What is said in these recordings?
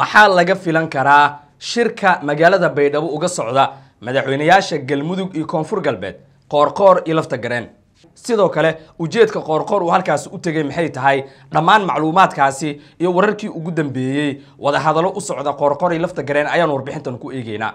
maxaa laga filan karaa shirka magaalada baydhabo uga socda madaxweyneyaasha galmudug iyo koonfur galbeed qoorqoor iyo lafta gareen sidoo kale ujeedka qoorqoor uu halkaasi u tegay maxay tahay dhammaan macluumaadkaasi iyo wararkii ugu dambeeyey wadahadallo u socda qoorqoor iyo lafta gareen ayaan warbixintan ku eegeynaa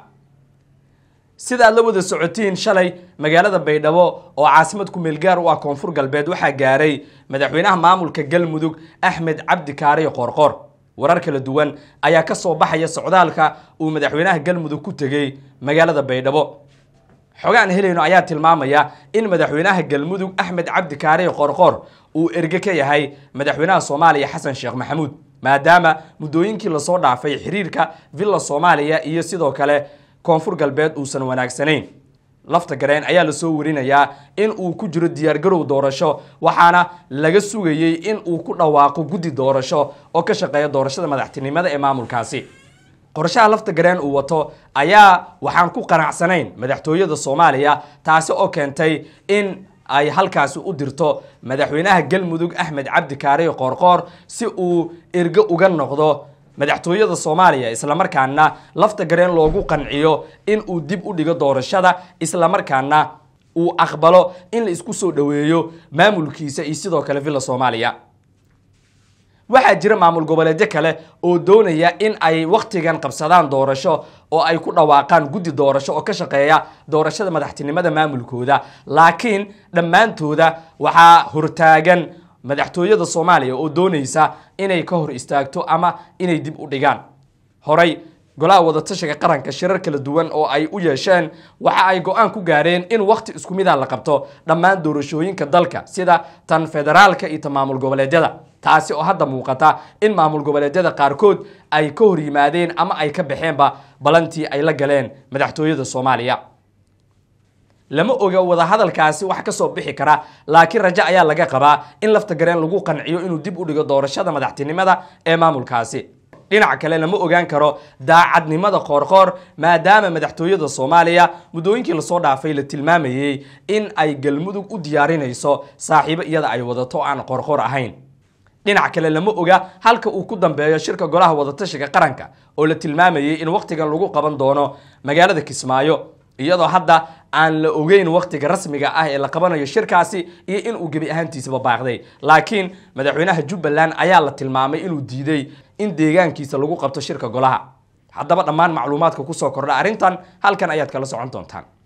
sida aad la wada socotiin shalay magaalada baydhabo oo caasimad ku meelgaar u ah koonfur galbeed waxaa gaaray madaxweynaha maamulka galmudug axmed cabdi kaariyo qoorqoor warar kala duwan ayaa ka soo baxaya socdaalka uu madaxweynaha galmudug ku tegey magaalada baydhabo xogaan helayno ayaa tilmaamaya in madaxweynaha galmudug axmed cabdi kaariy qoorqoor uu erge ka yahay madaxweynaha soomaaliya xasan sheekh maxamuud maadaama muddooyinkii lasoo dhaafay xiriirka villa soomaaliya iyo sidoo kale koonfur galbeed uusan wanaagsanayn lafta gareen ayaa lasoo warinayaa in uu ku jiro diyaargarow doorasho waxaana laga sugayey in uu ku dhawaaqo guddi doorasho oo ka shaqeeya doorashada madaxtinimada ee maamulkaasi qorshaha lafta gareen uu wato ayaa waxaan ku qanacsanayn madaxtooyada soomaaliya taasi oo keentay in ay halkaasi u dirto madaxweynaha galmudug axmed cabdi kaariyo qoorqoor si uu ergo uga noqdo madaxtooyada soomaaliya islamarkaana lafta gareen loogu qanciyo in uu dib u dhigo doorashada islamarkaana uu aqbalo in la isku soo dhoweeyo maamulkiisa iyo sidoo kale villa soomaaliya waxaa jira maamul goboleedyo kale oo doonaya in ay wakhtigan qabsadaan doorasho oo ay ku dhawaaqaan guddi doorasho oo ka shaqeeya doorashada madaxtinimada maamulkooda laakiin dhammaantooda waxaa hortaagan madaxtooyada soomaaliya oo doonaysa inay ka hor istaagto ama inay dib u dhigaan horey golaha wadatashiga qaranka shirar kala duwan oo ay u yeesheen waxa ay go-aan ku gaareen in wakhti isku mida ah la qabto dhammaan doorashooyinka dalka sida tan federaalka iyo tan maamul goboleedyada taasi oo hadda muuqata in maamul goboleedyada qaarkood ay ka hor yimaadeen ama ay ka baxeenba balantii ay la galeen madaxtooyada soomaaliya lama oga wadahadalkaasi wax ka soo bixi kara laakiin rajo ayaa laga qabaa in lafta gareen lagu qanciyo inuu dib u dhigo doorashada madaxtinimada ee maamulkaasi dhinac kale lama ogaan karo daacadnimada qoorqoor maadaama madaxtooyada soomaaliya muddooyinkii lasoo dhaafay la tilmaamayey in ay galmudug u diyaarinayso saaxiibo iyada ay wadato aan qoorqoor ahayn dhinac kale lama oga halka uu ku dambeeyo shirka golaha wadatashiga qaranka oo la tilmaamayey in wakhtigan lagu qaban doono magaalada kismaayo iyadoo hadda aan la ogeyn waqtiga rasmiga ah ee la qabanayo shirkaasi iyo inuu gebi ahaantiisaba baaqday laakiin madaxweynaha jubbaland ayaa la tilmaamay inuu diiday in deegaankiisa lagu qabto shirka golaha haddaba dhammaan macluumaadka ku soo kordha arrintan halkan ayaad kala socon doontaan